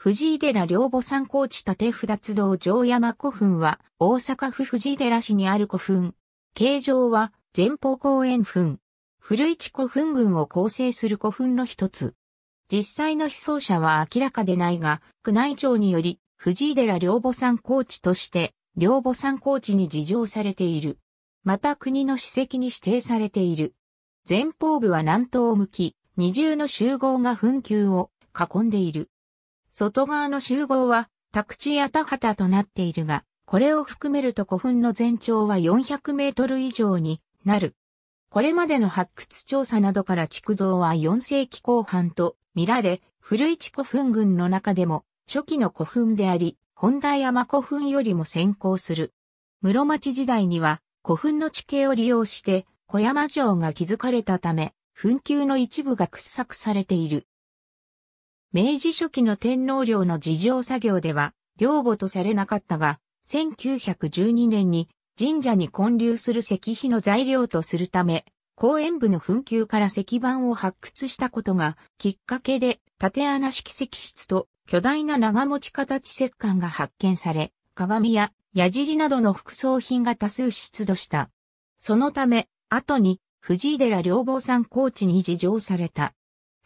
藤井寺両母参考地立札道城山古墳は、大阪府藤井寺市にある古墳。形状は、前方公園墳。古市古墳群を構成する古墳の一つ。実際の被葬者は明らかでないが、宮内庁により、藤井寺両母参考地として、両母参考地に事情されている。また国の史跡に指定されている。前方部は南東を向き、二重の集合が墳丘を囲んでいる。外側の集合は宅地や田畑となっているが、これを含めると古墳の全長は400メートル以上になる。これまでの発掘調査などから築造は4世紀後半と見られ、古市古墳群の中でも初期の古墳であり、本田山古墳よりも先行する。室町時代には古墳の地形を利用して小山城が築かれたため、墳丘の一部が掘削されている。明治初期の天皇陵の事情作業では、陵母とされなかったが、1912年に神社に混流する石碑の材料とするため、公園部の紛糾から石板を発掘したことがきっかけで縦穴式石室と巨大な長持ち形石棺が発見され、鏡や矢尻などの副葬品が多数出土した。そのため、後に藤井寺陵坊さん高知に事情された。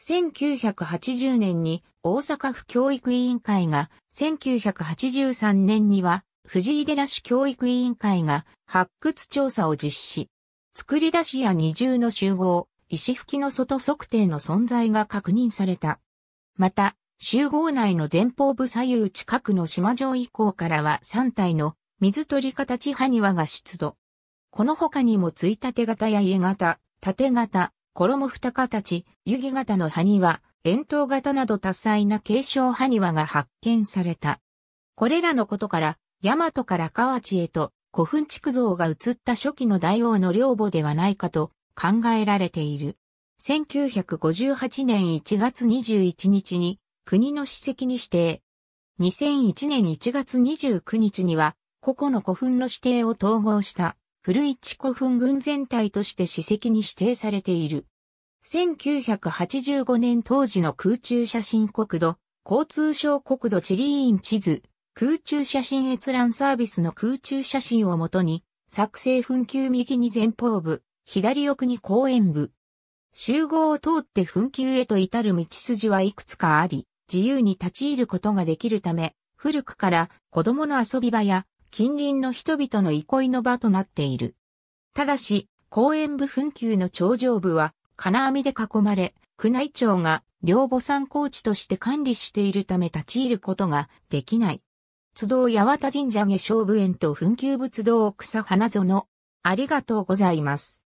1980年に大阪府教育委員会が、1983年には藤井寺市教育委員会が発掘調査を実施。作り出しや二重の集合、石吹きの外測定の存在が確認された。また、集合内の前方部左右近くの島上以降からは3体の水鳥形埴輪が出土。この他にもついたて型や家型、縦型、衣二形、湯木型の埴輪、円筒型など多彩な継承埴輪が発見された。これらのことから、大和から河内へと古墳築造が移った初期の大王の陵墓ではないかと考えられている。1958年1月21日に国の史跡に指定。2001年1月29日には、個々の古墳の指定を統合した。古市古墳群全体として史跡に指定されている。1985年当時の空中写真国土、交通省国土地理院地図、空中写真閲覧サービスの空中写真をもとに、作成墳丘右に前方部、左奥に公園部。集合を通って墳丘へと至る道筋はいくつかあり、自由に立ち入ることができるため、古くから子供の遊び場や近隣の人々の憩いの場となっている。ただし、公園部墳丘の頂上部は金網で囲まれ、宮内庁が両母山高地として管理しているため立ち入ることができない。津道八幡神社下勝部園と墳丘仏道草花園。ありがとうございます。